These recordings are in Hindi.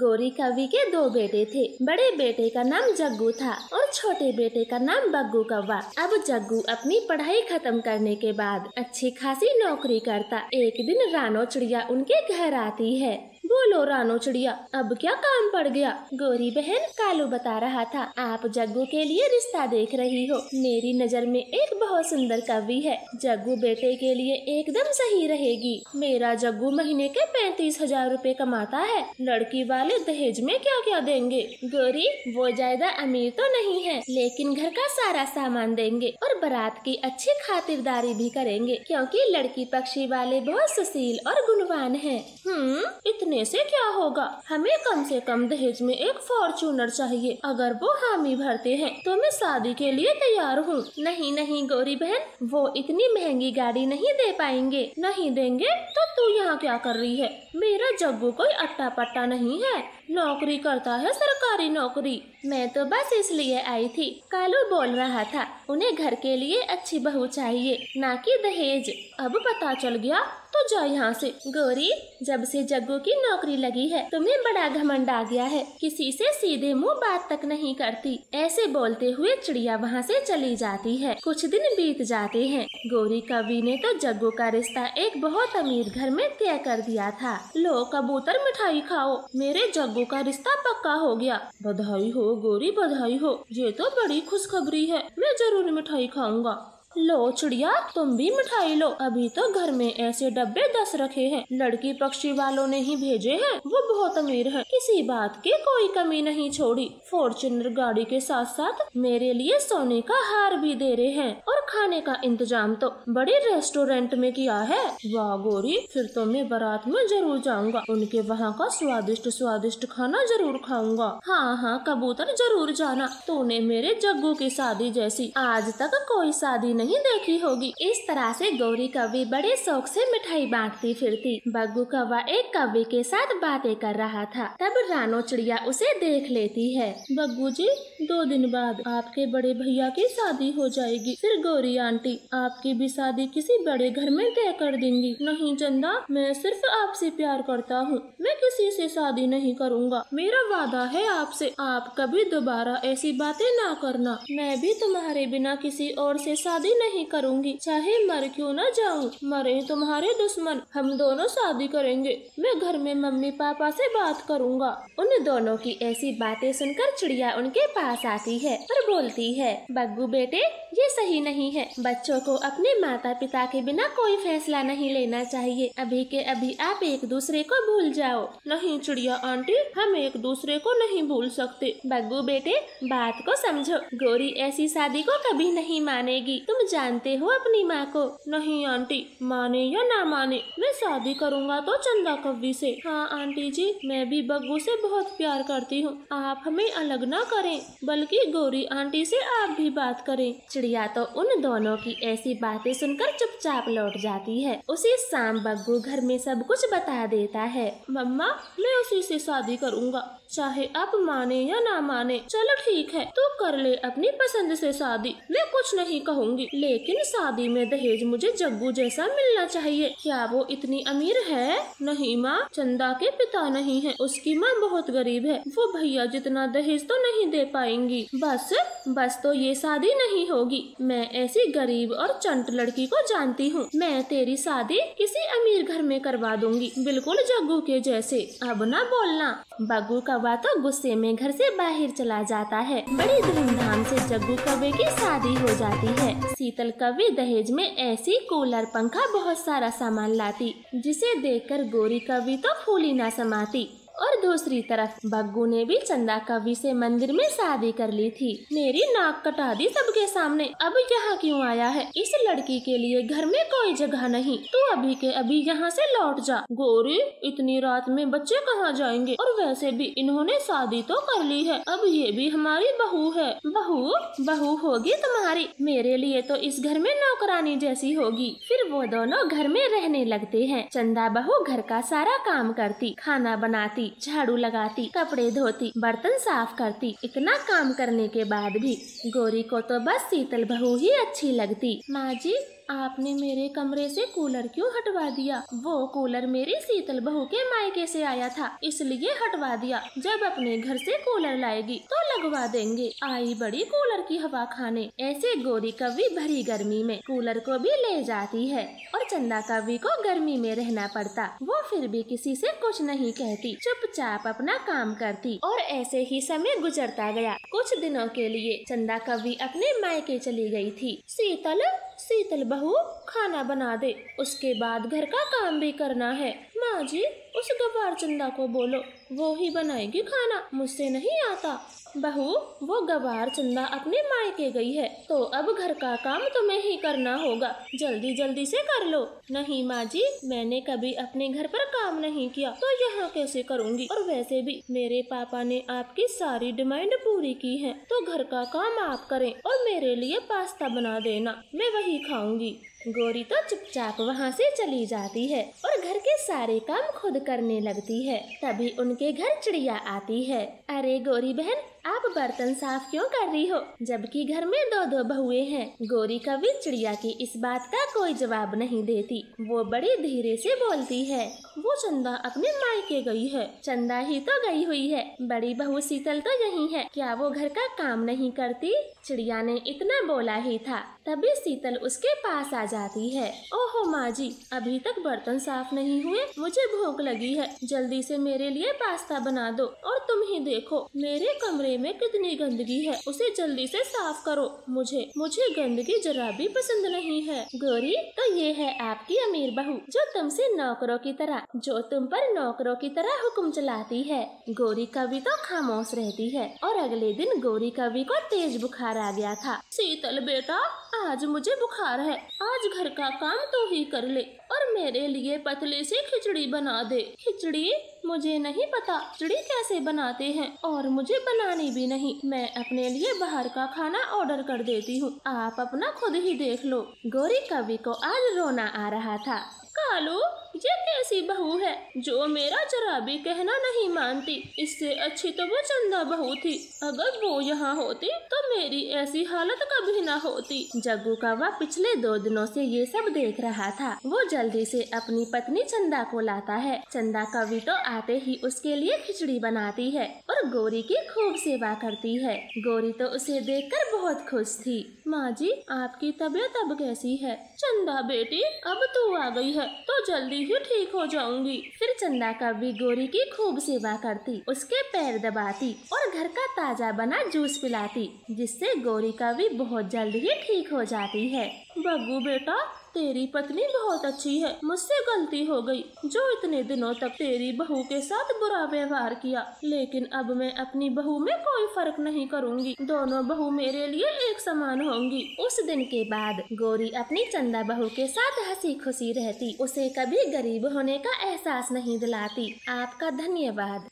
गौरी कवि के दो बेटे थे बड़े बेटे का नाम जग्गू था और छोटे बेटे का नाम बग्गू कव्वा अब जग्गू अपनी पढ़ाई खत्म करने के बाद अच्छी खासी नौकरी करता एक दिन रानो चिड़िया उनके घर आती है बोलो रानो चिड़िया अब क्या काम पड़ गया गोरी बहन कालू बता रहा था आप जग्गू के लिए रिश्ता देख रही हो मेरी नज़र में एक बहुत सुंदर कवि है जग्गू बेटे के लिए एकदम सही रहेगी मेरा जग्गू महीने के पैंतीस हजार रूपए कमाता है लड़की वाले दहेज में क्या क्या देंगे गोरी वो ज्यादा अमीर तो नहीं है लेकिन घर का सारा सामान देंगे और बारात की अच्छी खातिरदारी भी करेंगे क्योंकि लड़की पक्षी वाले बहुत सुशील और गुणवान है हम्म इतने देने से क्या होगा हमें कम से कम दहेज में एक फॉर्चूनर चाहिए अगर वो हामी भरते हैं तो मैं शादी के लिए तैयार हूँ नहीं नहीं गौरी बहन वो इतनी महंगी गाड़ी नहीं दे पाएंगे नहीं देंगे तो तू यहाँ क्या कर रही है मेरा जग्गू कोई अट्टा पट्टा नहीं है नौकरी करता है सरकारी नौकरी मैं तो बस इसलिए आई थी कालू बोल रहा था उन्हें घर के लिए अच्छी बहू चाहिए ना कि दहेज अब पता चल गया तो जाओ यहाँ से गौरी जब से जग्गू की नौकरी लगी है तुम्हें बड़ा घमंड आ गया है किसी से सीधे मुंह बात तक नहीं करती ऐसे बोलते हुए चिड़िया वहाँ से चली जाती है कुछ दिन बीत जाते हैं गौरी कवि ने तो जग्गू का रिश्ता एक बहुत अमीर घर में तय कर दिया था लो कबूतर मिठाई खाओ मेरे जग सबों का रिश्ता पक्का हो गया बधाई हो गोरी बधाई हो ये तो बड़ी खुशखबरी है मैं जरूर मिठाई खाऊंगा लो चिड़िया तुम भी मिठाई लो अभी तो घर में ऐसे डब्बे दस रखे हैं लड़की पक्षी वालों ने ही भेजे हैं वो बहुत अमीर है किसी बात की कोई कमी नहीं छोड़ी फॉर्चुनर गाड़ी के साथ साथ मेरे लिए सोने का हार भी दे रहे हैं और खाने का इंतजाम तो बड़े रेस्टोरेंट में किया है वाह गोरी फिर तो मैं बारात में जरूर जाऊंगा उनके वहाँ का स्वादिष्ट स्वादिष्ट खाना जरूर खाऊंगा हाँ हाँ कबूतर जरूर जाना तूने मेरे जग्गू की शादी जैसी आज तक कोई शादी नहीं देखी होगी इस तरह से गौरी कवि बड़े शौक से मिठाई बांटती फिरती बग्गू कौवा एक कवि के साथ बातें कर रहा था तब रानो चिड़िया उसे देख लेती है बग्गू जी दो दिन बाद आपके बड़े भैया की शादी हो जाएगी फिर गौरी आंटी आपकी भी शादी किसी बड़े घर में तय कर देंगी नहीं चंदा मैं सिर्फ आपसे प्यार करता हूँ मैं किसी से शादी नहीं करूँगा मेरा वादा है आपसे आप कभी दोबारा ऐसी बातें ना करना मैं भी तुम्हारे बिना किसी और से शादी शादी नहीं करूँगी चाहे मर क्यों ना जाऊं मरे तुम्हारे दुश्मन हम दोनों शादी करेंगे मैं घर में मम्मी पापा से बात करूँगा उन दोनों की ऐसी बातें सुनकर चिड़िया उनके पास आती है और बोलती है बग्गू बेटे ये सही नहीं है बच्चों को अपने माता पिता के बिना कोई फैसला नहीं लेना चाहिए अभी के अभी आप एक दूसरे को भूल जाओ नहीं चिड़िया आंटी हम एक दूसरे को नहीं भूल सकते बग्गू बेटे बात को समझो गोरी ऐसी शादी को कभी नहीं मानेगी तुम जानते हो अपनी माँ को नहीं आंटी माने या ना माने मैं शादी करूँगा तो चंदा कवि से हाँ आंटी जी मैं भी बग्गू से बहुत प्यार करती हूँ आप हमें अलग ना करें बल्कि गोरी आंटी से आप भी बात करें चिड़िया तो उन दोनों की ऐसी बातें सुनकर चुपचाप लौट जाती है उसी शाम बग्गू घर में सब कुछ बता देता है मम्मा मैं उसी से शादी करूँगा चाहे आप माने या ना माने चलो ठीक है तू कर ले अपनी पसंद से शादी मैं कुछ नहीं कहूँगी लेकिन शादी में दहेज मुझे जग्गू जैसा मिलना चाहिए क्या वो इतनी अमीर है नहीं माँ चंदा के पिता नहीं है उसकी माँ बहुत गरीब है वो भैया जितना दहेज तो नहीं दे पाएंगी बस बस तो ये शादी नहीं होगी मैं ऐसी गरीब और चंट लड़की को जानती हूँ मैं तेरी शादी किसी अमीर घर में करवा दूंगी बिल्कुल जग्गू के जैसे अब ना बोलना बग्गू कौवा तो गुस्से में घर से बाहर चला जाता है बड़ी धूमधाम से जग्गू कौवे की शादी हो जाती है शीतल कवि दहेज में ऐसी कूलर पंखा बहुत सारा सामान लाती जिसे देखकर गोरी कवि तो फूली ना समाती और दूसरी तरफ बग्गू ने भी चंदा कवि से मंदिर में शादी कर ली थी मेरी नाक कटा दी सबके सामने अब यहाँ क्यों आया है इस लड़की के लिए घर में कोई जगह नहीं तू अभी के अभी यहाँ से लौट जा गोरी इतनी रात में बच्चे कहाँ जाएंगे और वैसे भी इन्होंने शादी तो कर ली है अब ये भी हमारी बहू है बहू बहू होगी तुम्हारी मेरे लिए तो इस घर में नौकरानी जैसी होगी फिर वो दोनों घर में रहने लगते है चंदा बहू घर का सारा काम करती खाना बनाती करती झाड़ू लगाती कपड़े धोती बर्तन साफ करती इतना काम करने के बाद भी गोरी को तो बस शीतल बहू ही अच्छी लगती माँ जी आपने मेरे कमरे से कूलर क्यों हटवा दिया वो कूलर मेरी शीतल बहू के मायके से आया था इसलिए हटवा दिया जब अपने घर से कूलर लाएगी तो लगवा देंगे आई बड़ी कूलर की हवा खाने ऐसे गोरी कवि भरी गर्मी में कूलर को भी ले जाती है और चंदा कवि को गर्मी में रहना पड़ता वो फिर भी किसी से कुछ नहीं कहती चुपचाप अपना काम करती और ऐसे ही समय गुजरता गया कुछ दिनों के लिए चंदा कवि अपने मायके चली गई थी शीतल शीतल बहू खाना बना दे उसके बाद घर का काम भी करना है माँ जी उस गवार चंदा को बोलो वो ही बनाएगी खाना मुझसे नहीं आता बहू वो गवार चंदा अपने मायके गई है तो अब घर का काम तुम्हें ही करना होगा जल्दी जल्दी से कर लो नहीं माँ जी मैंने कभी अपने घर पर काम नहीं किया तो यहाँ कैसे करूँगी और वैसे भी मेरे पापा ने आपकी सारी डिमांड पूरी की है तो घर का काम आप करें और मेरे लिए पास्ता बना देना मैं वही खाऊंगी गोरी तो चुपचाप वहाँ से चली जाती है और घर के सारे काम खुद करने लगती है तभी उनके घर चिड़िया आती है अरे गोरी बहन आप बर्तन साफ क्यों कर रही हो जबकि घर में दो दो बहुए हैं गौरी कभी चिड़िया की इस बात का कोई जवाब नहीं देती वो बड़ी धीरे से बोलती है वो चंदा अपने मायके गई है चंदा ही तो गई हुई है बड़ी बहू शीतल तो यही है क्या वो घर का काम नहीं करती चिड़िया ने इतना बोला ही था तभी शीतल उसके पास आ जाती है ओहो माँ जी अभी तक बर्तन साफ नहीं हुए मुझे भूख लगी है जल्दी से मेरे लिए पास्ता बना दो और तुम ही देखो मेरे कमरे कमरे में कितनी गंदगी है उसे जल्दी से साफ करो मुझे मुझे गंदगी जरा भी पसंद नहीं है गौरी तो ये है आपकी अमीर बहू जो तुमसे नौकरों की तरह जो तुम पर नौकरों की तरह हुक्म चलाती है गौरी कवि तो खामोश रहती है और अगले दिन गौरी कवि को तेज बुखार आ गया था शीतल बेटा आज मुझे बुखार है आज घर का काम तू तो ही कर ले और मेरे लिए पतले से खिचड़ी बना दे खिचड़ी मुझे नहीं पता खिचड़ी कैसे बनाते हैं और मुझे बनानी भी नहीं मैं अपने लिए बाहर का खाना ऑर्डर कर देती हूँ आप अपना खुद ही देख लो गौरी कवि को आज रोना आ रहा था कालू ये कैसी बहू है जो मेरा जरा भी कहना नहीं मानती इससे अच्छी तो वो चंदा बहू थी अगर वो यहाँ होती तो मेरी ऐसी हालत कभी ना होती जग्गू का वह पिछले दो दिनों से ये सब देख रहा था वो जल्दी से अपनी पत्नी चंदा को लाता है चंदा कवि तो आते ही उसके लिए खिचड़ी बनाती है और गोरी की खूब सेवा करती है गोरी तो उसे कर बहुत खुश थी माँ जी आपकी तबीयत अब कैसी है चंदा बेटी अब तू आ गई है तो जल्दी ही ठीक हो जाऊंगी फिर चंदा भी गोरी की खूब सेवा करती उसके पैर दबाती और घर का ताजा बना जूस पिलाती जिससे गोरी कवि बहुत जल्द ही ठीक हो जाती है बग्गू बेटा तेरी पत्नी बहुत अच्छी है मुझसे गलती हो गई जो इतने दिनों तक तेरी बहू के साथ बुरा व्यवहार किया लेकिन अब मैं अपनी बहू में कोई फर्क नहीं करूँगी दोनों बहू मेरे लिए एक समान होंगी उस दिन के बाद गौरी अपनी चंदा बहू के साथ हंसी खुशी रहती उसे कभी गरीब होने का एहसास नहीं दिलाती आपका धन्यवाद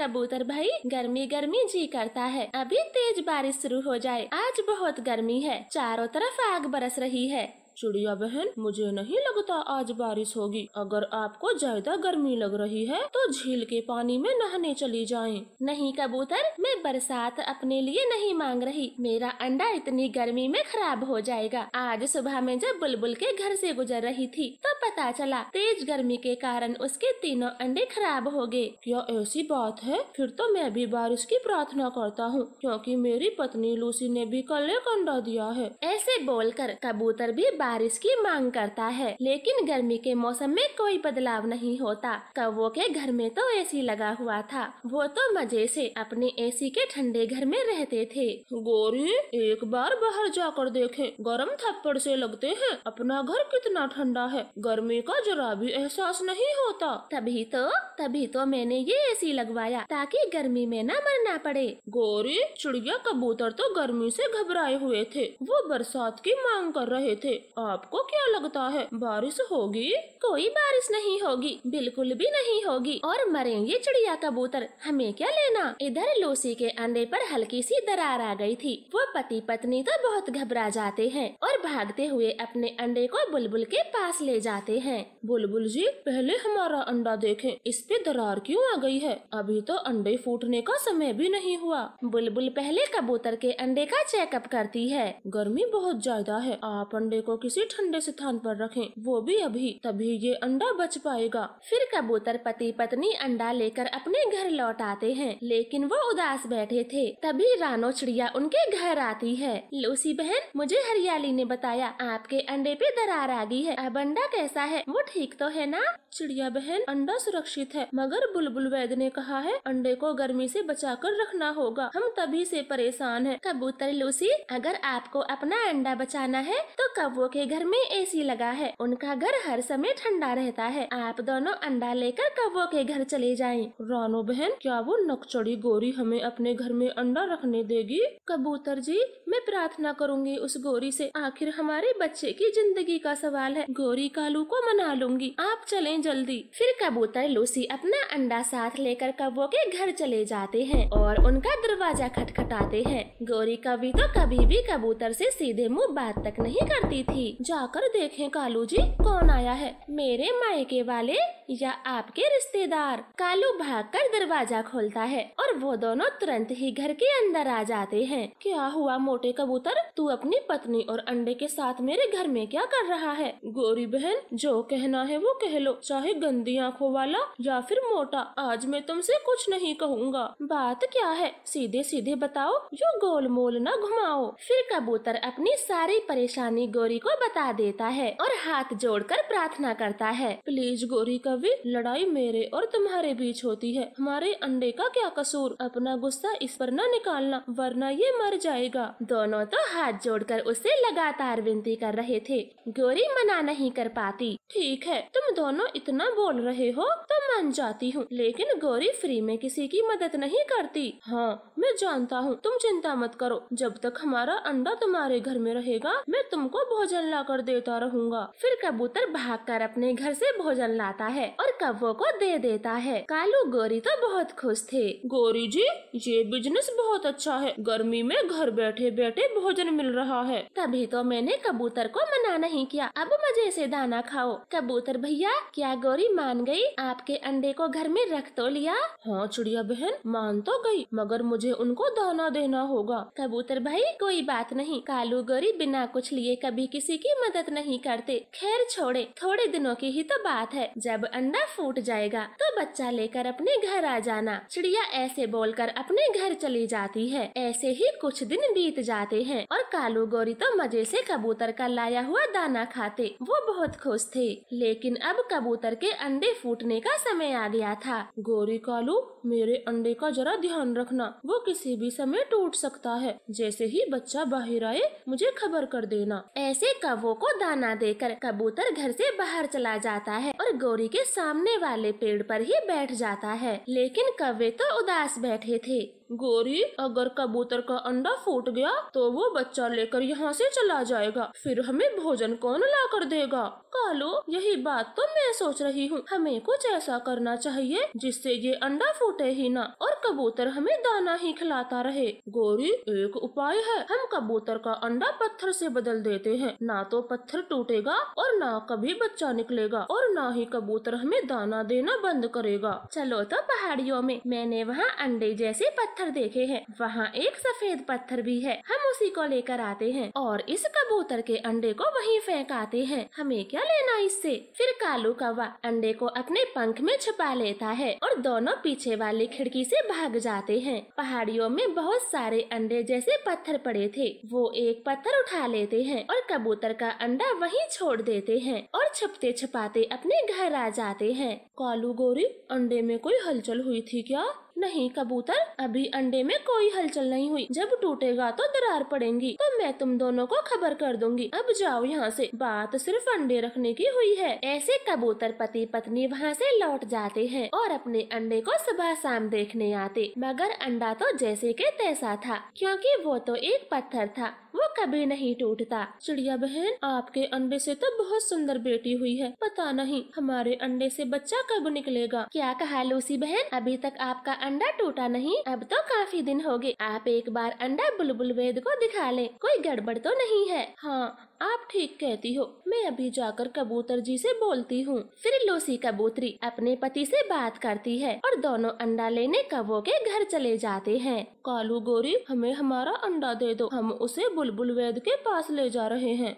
कबूतर भाई गर्मी गर्मी जी करता है अभी तेज बारिश शुरू हो जाए आज बहुत गर्मी है चारों तरफ आग बरस रही है चिड़िया बहन मुझे नहीं लगता आज बारिश होगी अगर आपको ज्यादा गर्मी लग रही है तो झील के पानी में नहाने चली जाएं। नहीं कबूतर मैं बरसात अपने लिए नहीं मांग रही मेरा अंडा इतनी गर्मी में खराब हो जाएगा आज सुबह में जब बुलबुल के घर से गुजर रही थी तो पता चला तेज गर्मी के कारण उसके तीनों अंडे खराब हो गए क्या ऐसी बात है फिर तो मैं भी बारिश की प्रार्थना करता हूँ क्योंकि मेरी पत्नी लूसी ने भी कल एक अंडा दिया है ऐसे बोलकर कबूतर भी बारिश की मांग करता है लेकिन गर्मी के मौसम में कोई बदलाव नहीं होता कौ के घर में तो एसी लगा हुआ था वो तो मजे से अपने एसी के ठंडे घर में रहते थे गोरी एक बार बाहर जाकर देखे गर्म थप्पड़ से लगते हैं अपना घर कितना ठंडा है गर्मी का जरा भी एहसास नहीं होता तभी तो तभी तो मैंने ये ए लगवाया ताकि गर्मी में न मरना पड़े गोरी चिड़िया कबूतर तो गर्मी ऐसी घबराए हुए थे वो बरसात की मांग कर रहे थे आपको क्या लगता है बारिश होगी कोई बारिश नहीं होगी बिल्कुल भी नहीं होगी और मरेंगे चिड़िया कबूतर हमें क्या लेना इधर लूसी के अंडे पर हल्की सी दरार आ गई थी वो पति पत्नी तो बहुत घबरा जाते हैं और भागते हुए अपने अंडे को बुलबुल के पास ले जाते हैं बुलबुल जी पहले हमारा अंडा देखे इस पे दरार क्यों आ गई है अभी तो अंडे फूटने का समय भी नहीं हुआ बुलबुल पहले कबूतर के अंडे का चेकअप करती है गर्मी बहुत ज्यादा है आप अंडे को किसी ठंडे स्थान पर रखें वो भी अभी तभी ये अंडा बच पाएगा फिर कबूतर पति पत्नी अंडा लेकर अपने घर लौट आते हैं लेकिन वो उदास बैठे थे तभी रानो चिड़िया उनके घर आती है लूसी बहन मुझे हरियाली ने बताया आपके अंडे पे दरार आ गई है अब अंडा कैसा है वो ठीक तो है ना चिड़िया बहन अंडा सुरक्षित है मगर बुलबुल वैद ने कहा है अंडे को गर्मी से बचाकर रखना होगा हम तभी से परेशान है कबूतर लूसी अगर आपको अपना अंडा बचाना है तो कब्बों के घर में एसी लगा है उनका घर हर समय ठंडा रहता है आप दोनों अंडा लेकर कव्वो के घर चले जाए रानो बहन क्या वो नकचड़ी गोरी हमें अपने घर में अंडा रखने देगी कबूतर जी मैं प्रार्थना करूंगी उस गोरी से आखिर हमारे बच्चे की जिंदगी का सवाल है गोरी कालू को मना लूंगी आप चले जल्दी फिर कबूतर लूसी अपना अंडा साथ लेकर कव्वो के घर चले जाते हैं और उनका दरवाजा खटखटाते हैं गोरी कभी तो कभी भी कबूतर से सीधे मुंह बात तक नहीं करती थी बोली जाकर देखें कालू जी कौन आया है मेरे मायके वाले या आपके रिश्तेदार कालू भागकर दरवाजा खोलता है और वो दोनों तुरंत ही घर के अंदर आ जाते हैं क्या हुआ मोटे कबूतर तू अपनी पत्नी और अंडे के साथ मेरे घर में क्या कर रहा है गोरी बहन जो कहना है वो कह लो चाहे गंदी आँखों वाला या फिर मोटा आज मैं तुमसे कुछ नहीं कहूँगा बात क्या है सीधे सीधे बताओ जो गोल मोल न घुमाओ फिर कबूतर अपनी सारी परेशानी गोरी को बता देता है और हाथ जोड़कर प्रार्थना करता है प्लीज गोरी कवि लड़ाई मेरे और तुम्हारे बीच होती है हमारे अंडे का क्या कसूर अपना गुस्सा इस पर न निकालना वरना ये मर जाएगा दोनों तो हाथ जोड़कर उसे लगातार विनती कर रहे थे गोरी मना नहीं कर पाती ठीक है तुम दोनों इतना बोल रहे हो तो मान जाती हूँ लेकिन गोरी फ्री में किसी की मदद नहीं करती हाँ मैं जानता हूँ तुम चिंता मत करो जब तक हमारा अंडा तुम्हारे घर में रहेगा मैं तुमको भोजन भोजन ला कर देता रहूंगा फिर कबूतर भाग कर अपने घर से भोजन लाता है और कब्बो को दे देता है कालू गोरी तो बहुत खुश थे गोरी जी ये बिजनेस बहुत अच्छा है गर्मी में घर बैठे बैठे भोजन मिल रहा है तभी तो मैंने कबूतर को मना नहीं किया अब मजे से दाना खाओ कबूतर भैया क्या गोरी मान गई आपके अंडे को घर में रख तो लिया हाँ चिड़िया बहन मान तो गई मगर मुझे उनको दाना देना होगा कबूतर भाई कोई बात नहीं कालू गोरी बिना कुछ लिए कभी किसी किसी की मदद नहीं करते खैर छोड़े थोड़े दिनों की ही तो बात है जब अंडा फूट जाएगा तो बच्चा लेकर अपने घर आ जाना चिड़िया ऐसे बोलकर अपने घर चली जाती है ऐसे ही कुछ दिन बीत जाते हैं और कालू गोरी तो मजे से कबूतर का लाया हुआ दाना खाते वो बहुत खुश थे लेकिन अब कबूतर के अंडे फूटने का समय आ गया था गोरी कालू मेरे अंडे का जरा ध्यान रखना वो किसी भी समय टूट सकता है जैसे ही बच्चा बाहर आए मुझे खबर कर देना ऐसे कवों को दाना देकर कबूतर घर से बाहर चला जाता है और गौरी के सामने वाले पेड़ पर ही बैठ जाता है लेकिन कव्वे तो उदास बैठे थे गोरी अगर कबूतर का अंडा फूट गया तो वो बच्चा लेकर यहाँ से चला जाएगा फिर हमें भोजन कौन ला कर देगा कालो यही बात तो मैं सोच रही हूँ हमें कुछ ऐसा करना चाहिए जिससे ये अंडा फूटे ही ना और कबूतर हमें दाना ही खिलाता रहे गोरी एक उपाय है हम कबूतर का अंडा पत्थर से बदल देते हैं ना तो पत्थर टूटेगा और ना कभी बच्चा निकलेगा और ना ही कबूतर हमें दाना देना बंद करेगा चलो तो पहाड़ियों में मैंने वहाँ अंडे जैसे पत्थर पत्थर देखे हैं वहाँ एक सफेद पत्थर भी है हम उसी को लेकर आते हैं और इस कबूतर के अंडे को वहीं फेंक आते हैं हमें क्या लेना इससे फिर कालू कौवा अंडे को अपने पंख में छुपा लेता है और दोनों पीछे वाली खिड़की ऐसी भाग जाते हैं पहाड़ियों में बहुत सारे अंडे जैसे पत्थर पड़े थे वो एक पत्थर उठा लेते हैं और कबूतर का अंडा वहीं छोड़ देते हैं और छपते छपाते अपने घर आ जाते हैं कालू गोरी अंडे में कोई हलचल हुई थी क्या नहीं कबूतर अभी अंडे में कोई हलचल नहीं हुई जब टूटेगा तो दरार पड़ेगी तो मैं तुम दोनों को खबर कर दूंगी अब जाओ यहाँ से बात सिर्फ अंडे रखने की हुई है ऐसे कबूतर पति पत्नी वहाँ से लौट जाते हैं और अपने अंडे को सुबह शाम देखने आते मगर अंडा तो जैसे के तैसा था क्योंकि वो तो एक पत्थर था वो कभी नहीं टूटता चिड़िया बहन आपके अंडे से तो बहुत सुंदर बेटी हुई है पता नहीं हमारे अंडे से बच्चा कब निकलेगा क्या कहा लूसी बहन अभी तक आपका अंडा टूटा नहीं अब तो काफी दिन हो गए आप एक बार अंडा बुलबुल वेद को दिखा ले कोई गड़बड़ तो नहीं है हाँ आप ठीक कहती हो मैं अभी जाकर कबूतर जी से बोलती हूँ फिर लोसी कबूतरी अपने पति से बात करती है और दोनों अंडा लेने कबो के घर चले जाते हैं कालू गोरी हमें हमारा अंडा दे दो हम उसे बुलबुल वेद के पास ले जा रहे हैं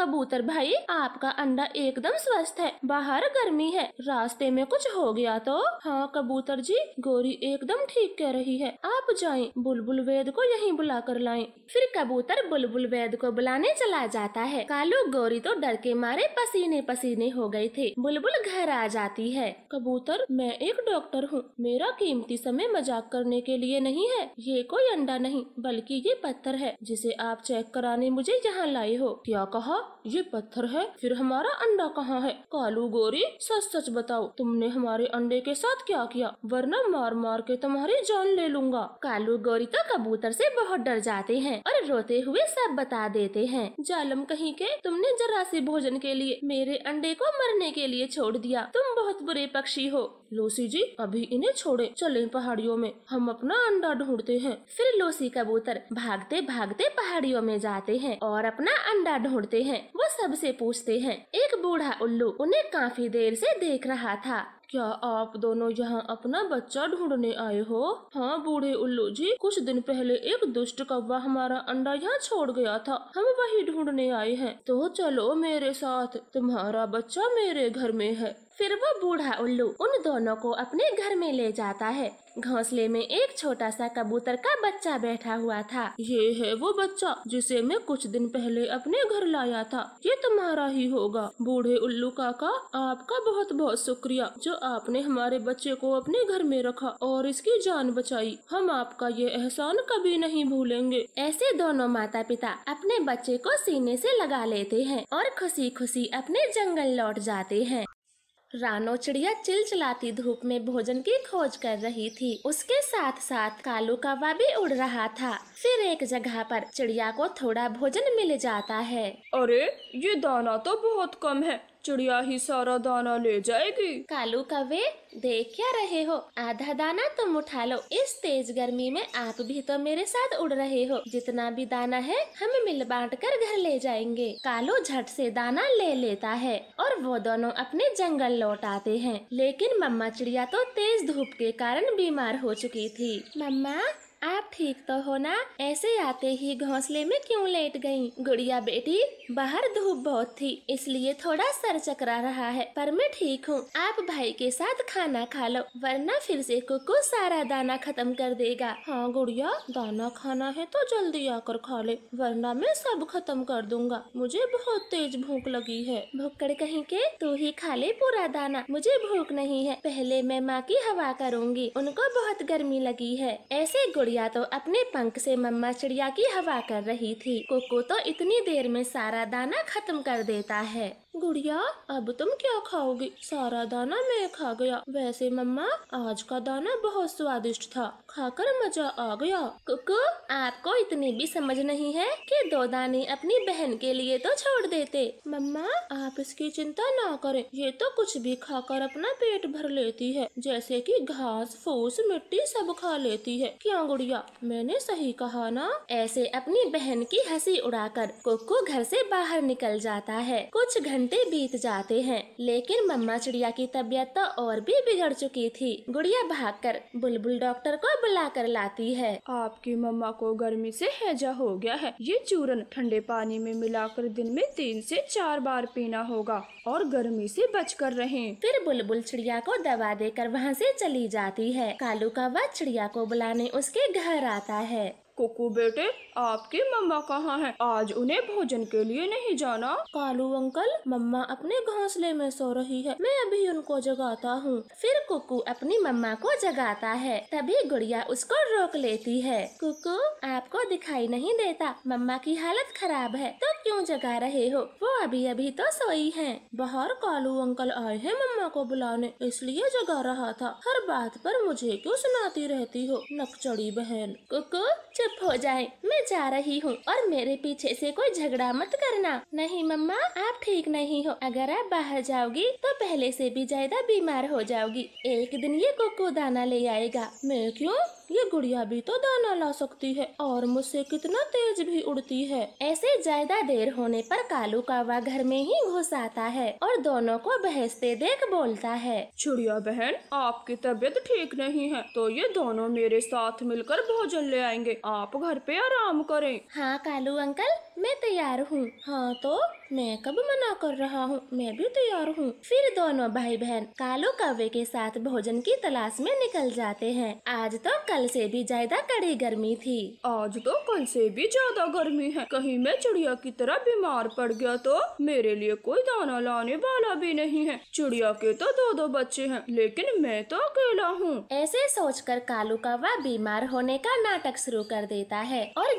कबूतर भाई आपका अंडा एकदम स्वस्थ है बाहर गर्मी है रास्ते में कुछ हो गया तो हाँ कबूतर जी गोरी एकदम ठीक कह रही है आप जाएं बुलबुल वैद को यहीं बुला कर लाएं फिर कबूतर बुलबुल वैद को बुलाने चला जाता है कालू गौरी तो डर के मारे पसीने पसीने हो गए थे बुलबुल घर आ जाती है कबूतर मैं एक डॉक्टर हूँ मेरा कीमती समय मजाक करने के लिए नहीं है ये कोई अंडा नहीं बल्कि ये पत्थर है जिसे आप चेक कराने मुझे यहाँ लाए हो क्या कहा ये पत्थर है फिर हमारा अंडा कहाँ है कालू गोरी सच सच बताओ तुमने हमारे अंडे के साथ क्या किया वरना मार मार मार के तुम्हारी जान ले लूंगा कालू गौरी तो कबूतर से बहुत डर जाते हैं और रोते हुए सब बता देते हैं जालम कहीं के तुमने जरा से भोजन के लिए मेरे अंडे को मरने के लिए छोड़ दिया तुम बहुत बुरे पक्षी हो लूसी जी अभी इन्हें छोड़े चले पहाड़ियों में हम अपना अंडा ढूंढते हैं फिर लूसी कबूतर भागते भागते पहाड़ियों में जाते हैं और अपना अंडा ढूंढते हैं वो सबसे पूछते हैं एक बूढ़ा उल्लू उन्हें काफी देर से देख रहा था क्या आप दोनों यहाँ अपना बच्चा ढूंढने आए हो हाँ बूढ़े उल्लू जी कुछ दिन पहले एक दुष्ट कौवा हमारा अंडा यहाँ छोड़ गया था हम वही ढूंढने आए हैं तो चलो मेरे साथ तुम्हारा बच्चा मेरे घर में है फिर वो बूढ़ा उल्लू उन दोनों को अपने घर में ले जाता है घोंसले में एक छोटा सा कबूतर का बच्चा बैठा हुआ था ये है वो बच्चा जिसे मैं कुछ दिन पहले अपने घर लाया था ये तुम्हारा ही होगा बूढ़े उल्लू काका आपका बहुत बहुत शुक्रिया जो आपने हमारे बच्चे को अपने घर में रखा और इसकी जान बचाई हम आपका ये एहसान कभी नहीं भूलेंगे ऐसे दोनों माता पिता अपने बच्चे को सीने से लगा लेते हैं और खुशी खुशी अपने जंगल लौट जाते हैं रानो चिड़िया चिलचिलाती धूप में भोजन की खोज कर रही थी उसके साथ साथ कालू कौवा भी उड़ रहा था फिर एक जगह पर चिड़िया को थोड़ा भोजन मिल जाता है अरे ये दाना तो बहुत कम है चिड़िया ही सारा दाना ले जाएगी कालू कवे देख क्या रहे हो आधा दाना तुम तो उठा लो इस तेज गर्मी में आप भी तो मेरे साथ उड़ रहे हो जितना भी दाना है हम मिल बांट कर घर ले जाएंगे कालू झट से दाना ले लेता है और वो दोनों अपने जंगल लौट आते हैं लेकिन मम्मा चिड़िया तो तेज धूप के कारण बीमार हो चुकी थी मम्मा आप ठीक तो हो ना ऐसे आते ही घोंसले में क्यों लेट गयी गुड़िया बेटी बाहर धूप बहुत थी इसलिए थोड़ा सर चकरा रहा है पर मैं ठीक हूँ आप भाई के साथ खाना खा लो वरना फिर से कुकु सारा दाना खत्म कर देगा हाँ गुड़िया दाना खाना है तो जल्दी आकर खा ले वरना मैं सब खत्म कर दूंगा मुझे बहुत तेज भूख लगी है भुक्कड़ कहीं के तू ही खा ले पूरा दाना मुझे भूख नहीं है पहले मैं माँ की हवा करूँगी उनको बहुत गर्मी लगी है ऐसे गुड़िया चिड़िया तो अपने पंख से मम्मा चिड़िया की हवा कर रही थी कोको तो इतनी देर में सारा दाना खत्म कर देता है गुड़िया अब तुम क्या खाओगी सारा दाना मैं खा गया वैसे मम्मा आज का दाना बहुत स्वादिष्ट था खाकर मजा आ गया कुकु आपको इतनी भी समझ नहीं है कि दो दाने अपनी बहन के लिए तो छोड़ देते मम्मा आप इसकी चिंता ना करें ये तो कुछ भी खाकर अपना पेट भर लेती है जैसे कि घास फूस मिट्टी सब खा लेती है क्या गुड़िया मैंने सही कहा न ऐसे अपनी बहन की हंसी कर कुकू घर से बाहर निकल जाता है कुछ घंटे घंटे बीत जाते हैं लेकिन मम्मा चिड़िया की तबीयत तो और भी बिगड़ चुकी थी गुड़िया भागकर बुलबुल डॉक्टर को बुला कर लाती है आपकी मम्मा को गर्मी से हैजा हो गया है ये चूरन ठंडे पानी में मिलाकर दिन में तीन से चार बार पीना होगा और गर्मी से कर रहे फिर बुलबुल चिड़िया को दवा देकर वहाँ से चली जाती है कालू का वह चिड़िया को बुलाने उसके घर आता है कुकू बेटे आपकी मम्मा कहाँ हैं? आज उन्हें भोजन के लिए नहीं जाना कालू अंकल मम्मा अपने घोंसले में सो रही है मैं अभी उनको जगाता हूँ फिर कुकु अपनी मम्मा को जगाता है तभी गुड़िया उसको रोक लेती है कुकु आपको दिखाई नहीं देता मम्मा की हालत खराब है तो क्यों जगा रहे हो वो अभी अभी तो सोई है बाहर कालू अंकल आए हैं मम्मा को बुलाने इसलिए जगा रहा था हर बात पर मुझे क्यों सुनाती रहती हो नकचड़ी बहन कुकु चुप चुप हो जाए मैं जा रही हूँ और मेरे पीछे से कोई झगड़ा मत करना नहीं मम्मा आप ठीक नहीं हो अगर आप बाहर जाओगी तो पहले से भी ज्यादा बीमार हो जाओगी एक दिन ये कुकू दाना ले आएगा मैं क्यों ये गुड़िया भी तो दाना ला सकती है और मुझसे कितना तेज भी उड़ती है ऐसे ज्यादा देर होने पर कालू कावा घर में ही घुस आता है और दोनों को बहसते देख बोलता है छुड़िया बहन आपकी तबीयत ठीक नहीं है तो ये दोनों मेरे साथ मिलकर भोजन ले आएंगे आप घर पे आराम करें हाँ कालू अंकल मैं तैयार हूँ हाँ तो मैं कब मना कर रहा हूँ मैं भी तैयार हूँ फिर दोनों भाई बहन कालू कावे के साथ भोजन की तलाश में निकल जाते हैं आज तो कल से भी ज्यादा कड़ी गर्मी थी आज तो कल से भी ज्यादा गर्मी है कहीं मैं चिड़िया की तरह बीमार पड़ गया तो मेरे लिए कोई दाना लाने वाला भी नहीं है चिड़िया के तो दो दो बच्चे है लेकिन मैं तो अकेला हूँ ऐसे कर कालू कावा बीमार होने का नाटक शुरू कर देता है और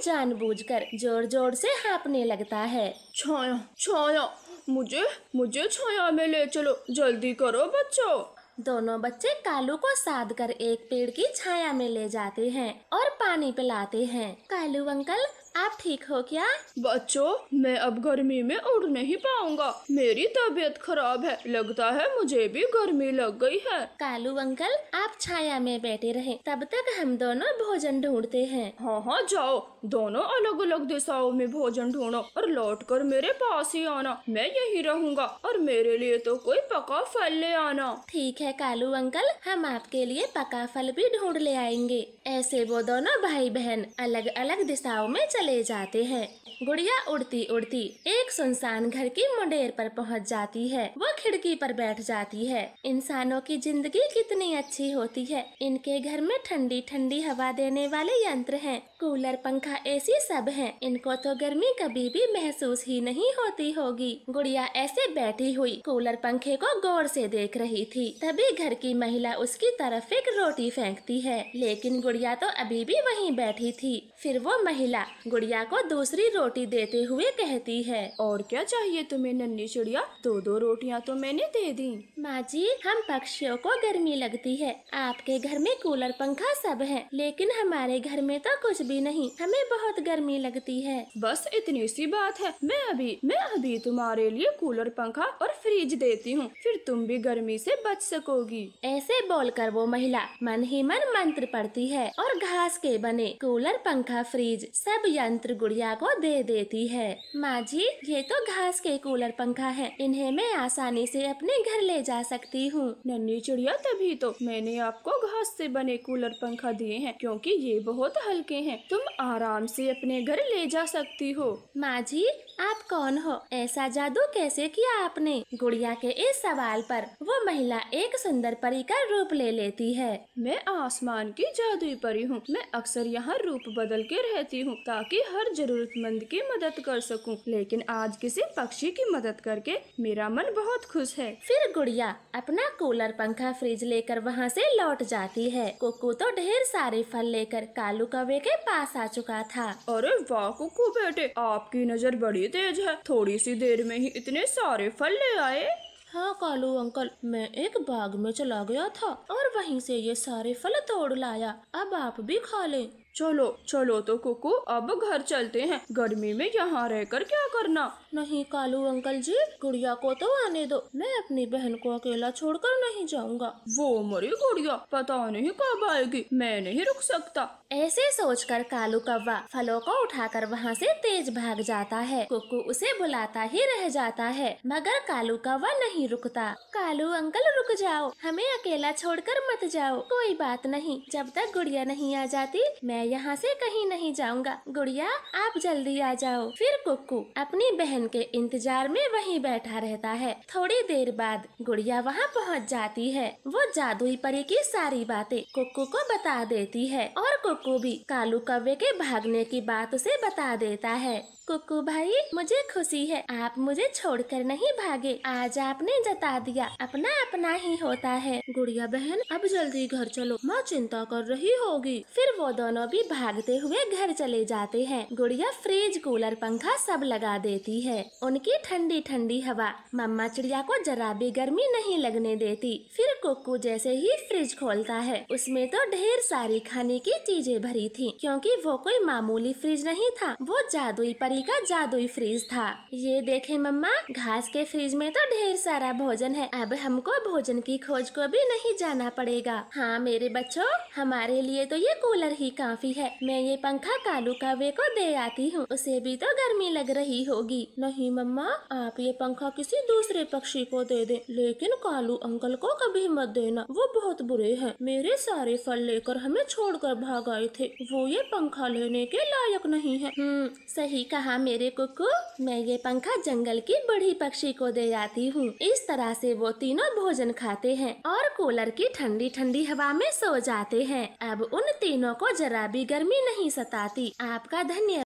कर जोर जोर ऐसी छापने लगता है छाया छाया मुझे मुझे छाया में ले चलो जल्दी करो बच्चों दोनों बच्चे कालू को साध कर एक पेड़ की छाया में ले जाते हैं और पानी पिलाते हैं कालू अंकल आप ठीक हो क्या बच्चों मैं अब गर्मी में उड़ नहीं पाऊंगा मेरी तबीयत खराब है लगता है मुझे भी गर्मी लग गई है कालू अंकल आप छाया में बैठे रहे तब तक हम दोनों भोजन ढूंढते हैं हाँ हाँ जाओ दोनों अलग अलग दिशाओं में भोजन ढूंढो और लौट कर मेरे पास ही आना मैं यही रहूंगा और मेरे लिए तो कोई पका फल ले आना ठीक है कालू अंकल हम आपके लिए पका फल भी ढूंढ ले आएंगे ऐसे वो दोनों भाई बहन अलग अलग दिशाओं में चले जाते हैं गुड़िया उड़ती उड़ती एक सुनसान घर की मुंडेर पर पहुंच जाती है वो खिड़की पर बैठ जाती है इंसानों की जिंदगी कितनी अच्छी होती है इनके घर में ठंडी ठंडी हवा देने वाले यंत्र हैं, कूलर पंखा एसी सब हैं। इनको तो गर्मी कभी भी महसूस ही नहीं होती होगी गुड़िया ऐसे बैठी हुई कूलर पंखे को गौर से देख रही थी तभी घर की महिला उसकी तरफ एक रोटी फेंकती है लेकिन गुड़िया तो अभी भी वहीं बैठी थी फिर वो महिला गुड़िया को दूसरी रोटी देते हुए कहती है और क्या चाहिए तुम्हें नन्ही चिड़िया दो दो रोटियाँ तो मैंने दे दी माँ जी हम पक्षियों को गर्मी लगती है आपके घर में कूलर पंखा सब है लेकिन हमारे घर में तो कुछ भी नहीं हमें बहुत गर्मी लगती है बस इतनी सी बात है मैं अभी मैं अभी तुम्हारे लिए कूलर पंखा और फ्रिज देती हूँ फिर तुम भी गर्मी से बच सकोगी ऐसे बोलकर वो महिला मन ही मन मंत्र पढ़ती है और घास के बने कूलर पंखा फ्रिज सब यंत्र गुड़िया को दे दे देती है माँ जी ये तो घास के कूलर पंखा है इन्हें मैं आसानी से अपने घर ले जा सकती हूँ नन्नी चिड़िया तभी तो मैंने आपको घास से बने कूलर पंखा दिए हैं क्योंकि ये बहुत हल्के हैं तुम आराम से अपने घर ले जा सकती हो माँ जी आप कौन हो ऐसा जादू कैसे किया आपने गुड़िया के इस सवाल पर वो महिला एक सुंदर परी का रूप ले लेती है मैं आसमान की जादुई परी हूँ मैं अक्सर यहाँ रूप बदल के रहती हूँ ताकि हर जरूरतमंद परिंद की मदद कर सकूं। लेकिन आज किसी पक्षी की मदद करके मेरा मन बहुत खुश है फिर गुड़िया अपना कूलर पंखा फ्रिज लेकर वहाँ से लौट जाती है कुकू तो ढेर सारे फल लेकर कालू कवे के पास आ चुका था अरे वाह कुकू बेटे आपकी नज़र बड़ी तेज है थोड़ी सी देर में ही इतने सारे फल ले आए हाँ कालू अंकल मैं एक बाग में चला गया था और वहीं से ये सारे फल तोड़ लाया अब आप भी खा लें चलो चलो तो कुकु अब घर चलते हैं गर्मी में यहाँ रहकर क्या करना नहीं कालू अंकल जी गुड़िया को तो आने दो मैं अपनी बहन को अकेला छोड़कर नहीं जाऊँगा वो मरी गुड़िया पता नहीं कब आएगी मैं नहीं रुक सकता ऐसे सोचकर कालू कौवा फलों को उठाकर वहाँ से तेज भाग जाता है कुकू उसे बुलाता ही रह जाता है मगर कालू कौवा नहीं रुकता कालू अंकल रुक जाओ हमें अकेला छोड़कर मत जाओ कोई बात नहीं जब तक गुड़िया नहीं आ जाती मैं यहाँ से कहीं नहीं जाऊँगा गुड़िया आप जल्दी आ जाओ फिर कुकू अपनी बहन के इंतजार में वही बैठा रहता है थोड़ी देर बाद गुड़िया वहाँ पहुँच जाती है वो जादुई परी की सारी बातें कुकू को बता देती है और भी कालू कव्य के भागने की बात उसे बता देता है कुकु भाई मुझे खुशी है आप मुझे छोड़कर नहीं भागे आज आपने जता दिया अपना अपना ही होता है गुड़िया बहन अब जल्दी घर चलो माँ चिंता कर रही होगी फिर वो दोनों भी भागते हुए घर चले जाते हैं गुड़िया फ्रिज कूलर पंखा सब लगा देती है उनकी ठंडी ठंडी हवा मम्मा चिड़िया को जरा भी गर्मी नहीं लगने देती फिर कुकू जैसे ही फ्रिज खोलता है उसमें तो ढेर सारी खाने की चीजें भरी थी क्योंकि वो कोई मामूली फ्रिज नहीं था वो जादुई परी दादी का जादुई फ्रिज था ये देखे मम्मा घास के फ्रिज में तो ढेर सारा भोजन है अब हमको भोजन की खोज को भी नहीं जाना पड़ेगा हाँ मेरे बच्चों हमारे लिए तो ये कूलर ही काफी है मैं ये पंखा कालू कावे को दे आती हूँ उसे भी तो गर्मी लग रही होगी नहीं मम्मा आप ये पंखा किसी दूसरे पक्षी को दे दे लेकिन कालू अंकल को कभी मत देना वो बहुत बुरे है मेरे सारे फल लेकर हमें कर भाग आए थे वो ये पंखा लेने के लायक नहीं है हम्म, सही कहा यहाँ मेरे कुकू मैं ये पंखा जंगल की बड़ी पक्षी को दे जाती हूँ इस तरह से वो तीनों भोजन खाते हैं और कूलर की ठंडी ठंडी हवा में सो जाते हैं अब उन तीनों को जरा भी गर्मी नहीं सताती आपका धन्यवाद